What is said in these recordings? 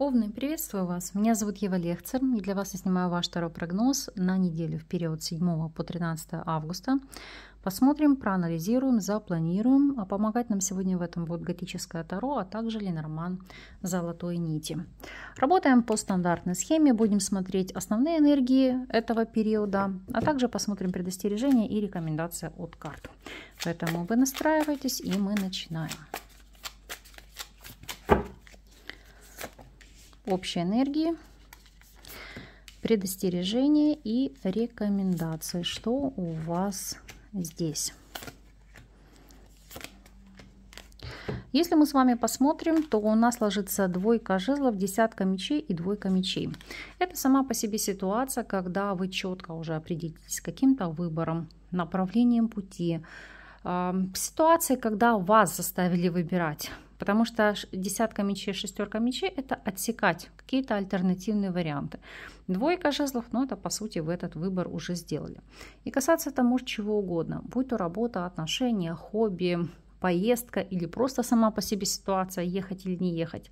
Овны, приветствую вас. Меня зовут Ева Лехцер, и для вас я снимаю ваш второй прогноз на неделю в период 7 по 13 августа. Посмотрим, проанализируем, запланируем. А помогать нам сегодня в этом будет готическое таро, а также Ленорман Золотой Нити. Работаем по стандартной схеме, будем смотреть основные энергии этого периода, а также посмотрим предостережения и рекомендации от карт. Поэтому вы настраивайтесь, и мы начинаем. общей энергии, предостережения и рекомендации, что у вас здесь. Если мы с вами посмотрим, то у нас ложится двойка жезлов, десятка мечей и двойка мечей. Это сама по себе ситуация, когда вы четко уже определитесь с каким-то выбором, направлением пути. Эм, ситуации, когда вас заставили выбирать Потому что десятка мечей, шестерка мечей – это отсекать какие-то альтернативные варианты. Двойка жезлов, ну это по сути вы этот выбор уже сделали. И касаться это может чего угодно, будь то работа, отношения, хобби, поездка или просто сама по себе ситуация, ехать или не ехать.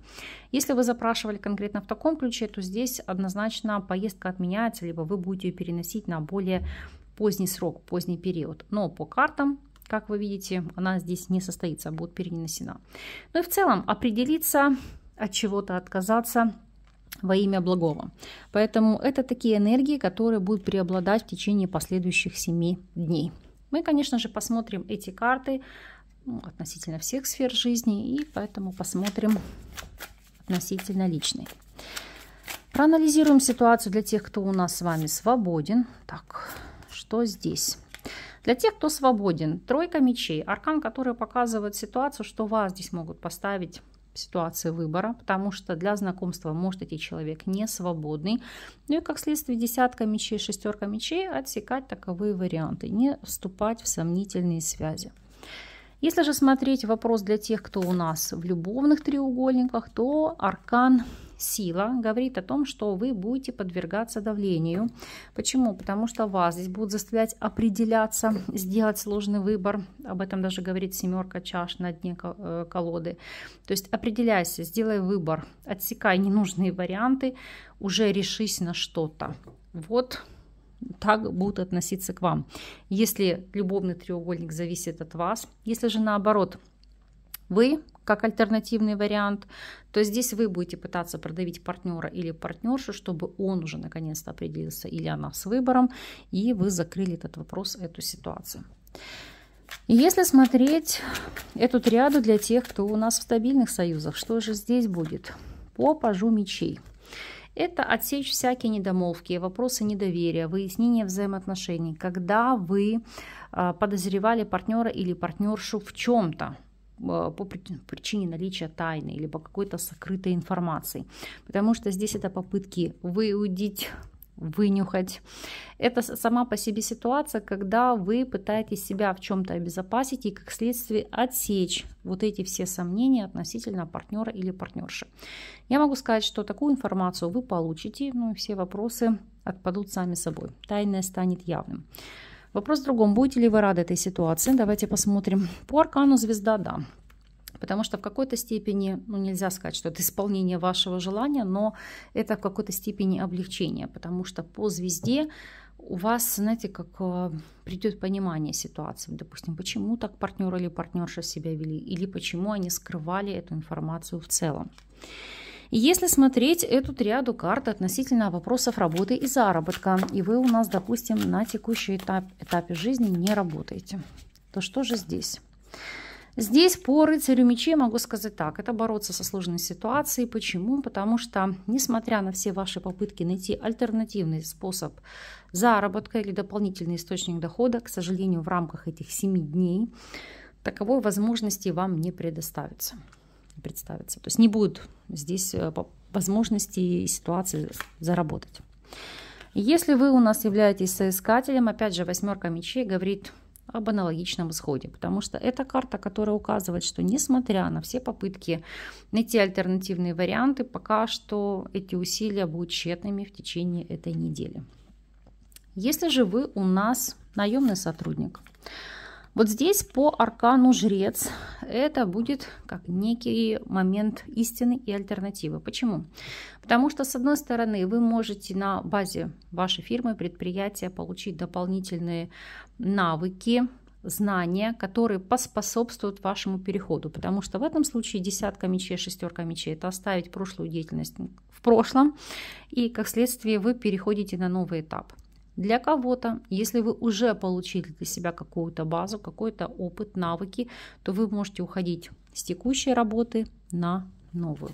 Если вы запрашивали конкретно в таком ключе, то здесь однозначно поездка отменяется, либо вы будете ее переносить на более поздний срок, поздний период. Но по картам как вы видите, она здесь не состоится, а будет перенесена. Ну и в целом определиться, от чего-то отказаться – во имя благого. Поэтому это такие энергии, которые будут преобладать в течение последующих семи дней. Мы, конечно же, посмотрим эти карты ну, относительно всех сфер жизни, и поэтому посмотрим относительно личной. Проанализируем ситуацию для тех, кто у нас с вами свободен. Так, что здесь? Для тех, кто свободен, тройка мечей, аркан, который показывает ситуацию, что вас здесь могут поставить ситуации выбора, потому что для знакомства может идти человек не свободный. Ну и как следствие десятка мечей, шестерка мечей отсекать таковые варианты, не вступать в сомнительные связи. Если же смотреть вопрос для тех, кто у нас в любовных треугольниках, то аркан сила говорит о том, что вы будете подвергаться давлению. Почему? Потому что вас здесь будут заставлять определяться, сделать сложный выбор. Об этом даже говорит семерка чаш на дне э, колоды. То есть определяйся, сделай выбор, отсекай ненужные варианты, уже решись на что-то. Вот так будут относиться к вам. Если любовный треугольник зависит от вас, если же наоборот, вы как альтернативный вариант, то здесь вы будете пытаться продавить партнера или партнершу, чтобы он уже наконец-то определился или она с выбором, и вы закрыли этот вопрос, эту ситуацию. если смотреть эту триаду для тех, кто у нас в стабильных союзах, что же здесь будет? По пажу мечей. Это отсечь всякие недомолвки, вопросы недоверия, выяснение взаимоотношений, когда вы а, подозревали партнера или партнершу в чем-то, Э, по причине наличия тайны или по какой-то сокрытой информации. Потому что здесь это попытки выудить вынюхать. Это сама по себе ситуация, когда вы пытаетесь себя в чем-то обезопасить и как следствие отсечь вот эти все сомнения относительно партнера или партнерши. Я могу сказать, что такую информацию вы получите, ну и все вопросы отпадут сами собой. Тайное станет явным. Вопрос в другом, будете ли вы рады этой ситуации? Давайте посмотрим. По аркану звезда, да. Потому что в какой-то степени, ну нельзя сказать, что это исполнение вашего желания, но это в какой-то степени облегчение, потому что по звезде у вас, знаете, как э, придет понимание ситуации, допустим, почему так партнер или партнерша себя вели, или почему они скрывали эту информацию в целом. Если смотреть эту триаду карт относительно вопросов работы и заработка, и вы у нас, допустим, на текущий этап, этапе жизни не работаете, то что же здесь? Здесь по рыцарю мечей могу сказать так, это бороться со сложной ситуацией. Почему? Потому что, несмотря на все ваши попытки найти альтернативный способ заработка или дополнительный источник дохода, к сожалению, в рамках этих семи дней таковой возможности вам не предоставится не представится. То есть не будет здесь э, возможности и ситуации заработать. Если вы у нас являетесь соискателем, опять же, восьмерка мечей говорит об аналогичном исходе, потому что это карта, которая указывает, что несмотря на все попытки найти альтернативные варианты, пока что эти усилия будут тщетными в течение этой недели. Если же вы у нас наемный сотрудник, вот здесь по аркану жрец это будет как некий момент истины и альтернативы. Почему? Потому что, с одной стороны, вы можете на базе вашей фирмы, предприятия получить дополнительные навыки, знания, которые поспособствуют вашему переходу. Потому что в этом случае десятка мечей, шестерка мечей – это оставить прошлую деятельность в прошлом, и как следствие вы переходите на новый этап – для кого-то, если вы уже получили для себя какую-то базу, какой-то опыт, навыки, то вы можете уходить с текущей работы на новую.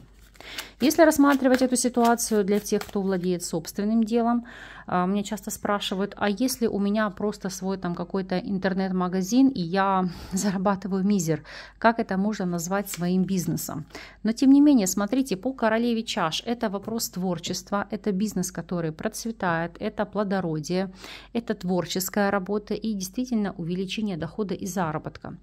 Если рассматривать эту ситуацию для тех, кто владеет собственным делом, а, мне часто спрашивают, а если у меня просто свой там какой-то интернет-магазин, и я зарабатываю мизер, как это можно назвать своим бизнесом? Но тем не менее, смотрите, по королеве чаш это вопрос творчества, это бизнес, который процветает, это плодородие, это творческая работа и действительно увеличение дохода и заработка.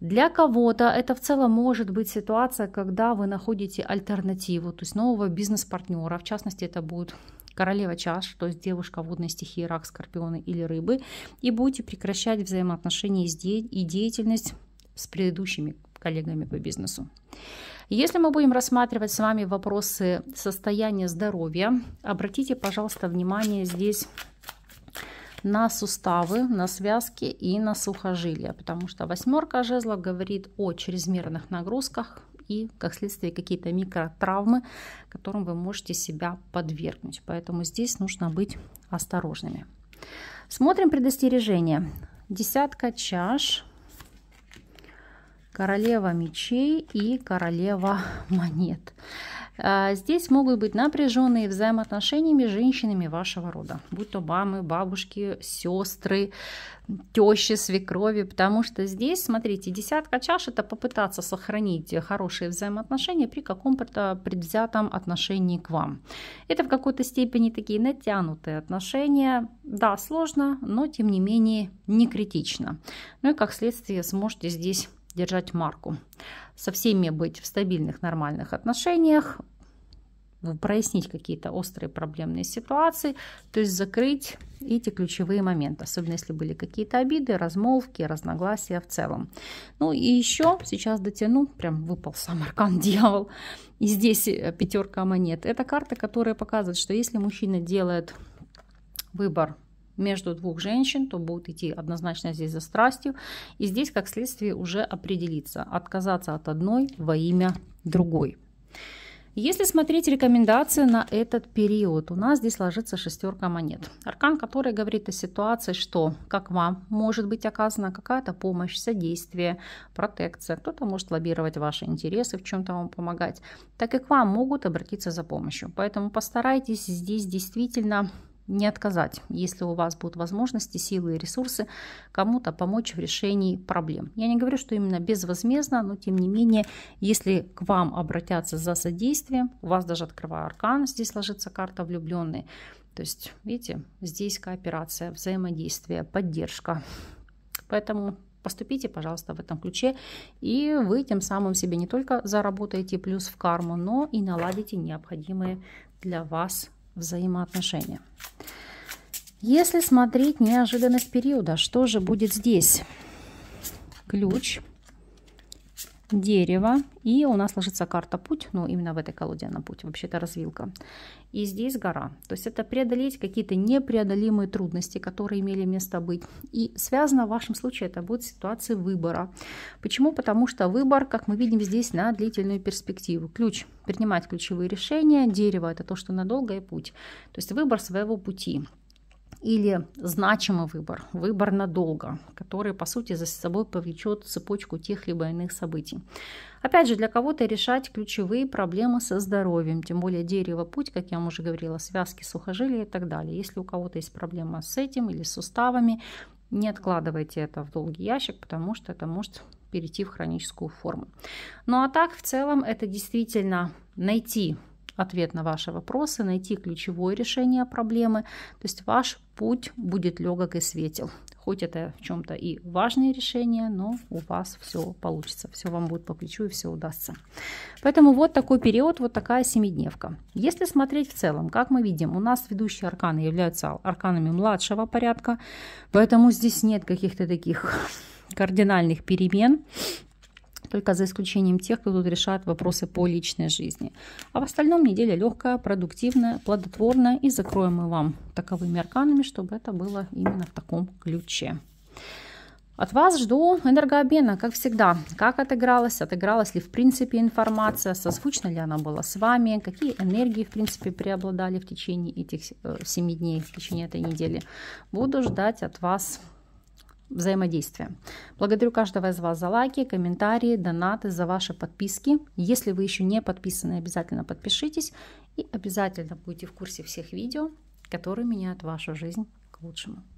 Для кого-то это в целом может быть ситуация, когда вы находите альтернативу, то есть нового бизнес-партнера, в частности, это будет королева чаш, то есть девушка водной стихии, рак, скорпионы или рыбы, и будете прекращать взаимоотношения и деятельность с предыдущими коллегами по бизнесу. Если мы будем рассматривать с вами вопросы состояния здоровья, обратите, пожалуйста, внимание здесь на суставы, на связки и на сухожилия, потому что восьмерка жезлов говорит о чрезмерных нагрузках и, как следствие, какие-то микротравмы, которым вы можете себя подвергнуть. Поэтому здесь нужно быть осторожными. Смотрим предостережение. Десятка чаш, королева мечей и королева монет. А, здесь могут быть напряженные взаимоотношениями с женщинами вашего рода, будь то мамы, бабушки, сестры, тещи, свекрови, потому что здесь, смотрите, десятка чаш – это попытаться сохранить хорошие взаимоотношения при каком-то предвзятом отношении к вам. Это в какой-то степени такие натянутые отношения. Да, сложно, но тем не менее не критично. Ну и как следствие сможете здесь держать марку. Со всеми быть в стабильных, нормальных отношениях, прояснить какие-то острые проблемные ситуации, то есть закрыть эти ключевые моменты, особенно если были какие-то обиды, размолвки, разногласия в целом. Ну и еще сейчас дотяну, прям выпал сам аркан дьявол, и здесь э, пятерка монет. Это карта, которая показывает, что если мужчина делает выбор между двух женщин, то будут идти однозначно здесь за страстью. И здесь, как следствие, уже определиться, отказаться от одной во имя другой. Если смотреть рекомендации на этот период, у нас здесь ложится шестерка монет. Аркан, который говорит о ситуации, что как вам может быть оказана какая-то помощь, содействие, протекция. Кто-то может лоббировать ваши интересы, в чем-то вам помогать. Так и к вам могут обратиться за помощью. Поэтому постарайтесь здесь действительно не отказать, если у вас будут возможности, силы и ресурсы кому-то помочь в решении проблем. Я не говорю, что именно безвозмездно, но тем не менее, если к вам обратятся за содействием, у вас даже открывая аркан, здесь ложится карта влюбленный. То есть, видите, здесь кооперация, взаимодействие, поддержка. Поэтому поступите, пожалуйста, в этом ключе, и вы тем самым себе не только заработаете плюс в карму, но и наладите необходимые для вас взаимоотношения. Если смотреть неожиданность периода, что же будет здесь? Ключ, дерево, и у нас ложится карта путь, но ну, именно в этой колоде она путь, вообще-то развилка. И здесь гора. То есть это преодолеть какие-то непреодолимые трудности, которые имели место быть. И связано в вашем случае это будет ситуация выбора. Почему? Потому что выбор, как мы видим здесь, на длительную перспективу. Ключ – принимать ключевые решения, дерево – это то, что надолго и путь. То есть выбор своего пути или значимый выбор, выбор надолго, который, по сути, за собой повлечет цепочку тех либо иных событий. Опять же, для кого-то решать ключевые проблемы со здоровьем, тем более дерево, путь, как я вам уже говорила, связки, сухожилия и так далее. Если у кого-то есть проблема с этим или с суставами, не откладывайте это в долгий ящик, потому что это может перейти в хроническую форму. Ну а так, в целом, это действительно найти ответ на ваши вопросы, найти ключевое решение проблемы. То есть ваш путь будет легок и светел. Хоть это в чем-то и важное решение, но у вас все получится, все вам будет по плечу и все удастся. Поэтому вот такой период, вот такая семидневка. Если смотреть в целом, как мы видим, у нас ведущие арканы являются арканами младшего порядка, поэтому здесь нет каких-то таких кардинальных перемен только за исключением тех, кто тут решает вопросы по личной жизни. А в остальном неделя легкая, продуктивная, плодотворная и закроем мы вам таковыми арканами, чтобы это было именно в таком ключе. От вас жду энергообмена, как всегда. Как отыгралась, отыгралась ли в принципе информация, созвучна ли она была с вами, какие энергии в принципе преобладали в течение этих 7 э, дней, в течение этой недели. Буду ждать от вас взаимодействия. Благодарю каждого из вас за лайки, комментарии, донаты, за ваши подписки. Если вы еще не подписаны, обязательно подпишитесь и обязательно будете в курсе всех видео, которые меняют вашу жизнь к лучшему.